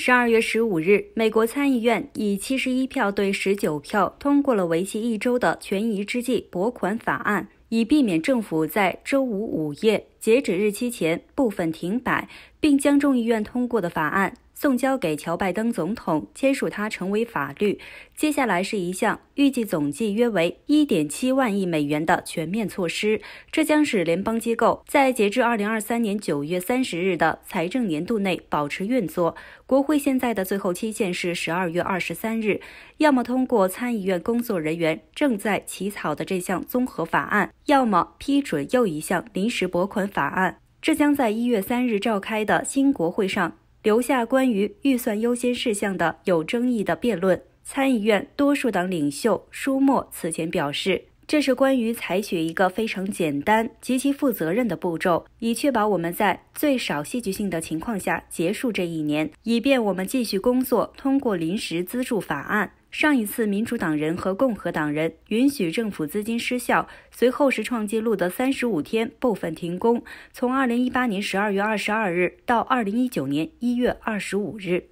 十二月十五日，美国参议院以七十一票对十九票通过了为期一周的权宜之计拨款法案，以避免政府在周五午夜。截止日期前部分停摆，并将众议院通过的法案送交给乔拜登总统签署，它成为法律。接下来是一项预计总计约为一点七万亿美元的全面措施，这将使联邦机构在截至二零二三年九月三十日的财政年度内保持运作。国会现在的最后期限是十二月二十三日，要么通过参议院工作人员正在起草的这项综合法案，要么批准又一项临时拨款。法案，这将在一月三日召开的新国会上留下关于预算优先事项的有争议的辩论。参议院多数党领袖舒默此前表示，这是关于采取一个非常简单、极其负责任的步骤，以确保我们在最少戏剧性的情况下结束这一年，以便我们继续工作，通过临时资助法案。上一次民主党人和共和党人允许政府资金失效，随后是创纪录的三十五天部分停工，从二零一八年十二月二十二日到二零一九年一月二十五日。